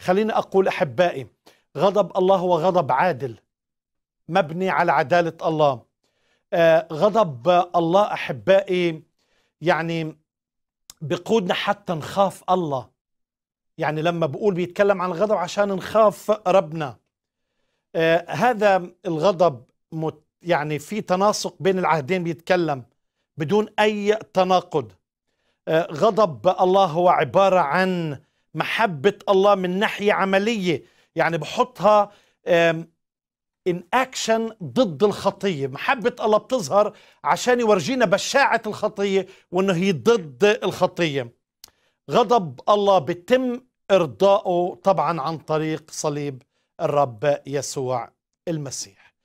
خليني أقول أحبائي غضب الله هو غضب عادل مبني على عدالة الله آه، غضب الله أحبائي يعني بقودنا حتى نخاف الله يعني لما بقول بيتكلم عن الغضب عشان نخاف ربنا آه هذا الغضب مت يعني في تناسق بين العهدين بيتكلم بدون أي تناقض آه غضب الله هو عبارة عن محبة الله من ناحية عملية يعني بحطها ان اكشن ضد الخطيه محبه الله بتظهر عشان يورجينا بشاعه الخطيه وانه هي ضد الخطيه غضب الله بتم ارضائه طبعا عن طريق صليب الرب يسوع المسيح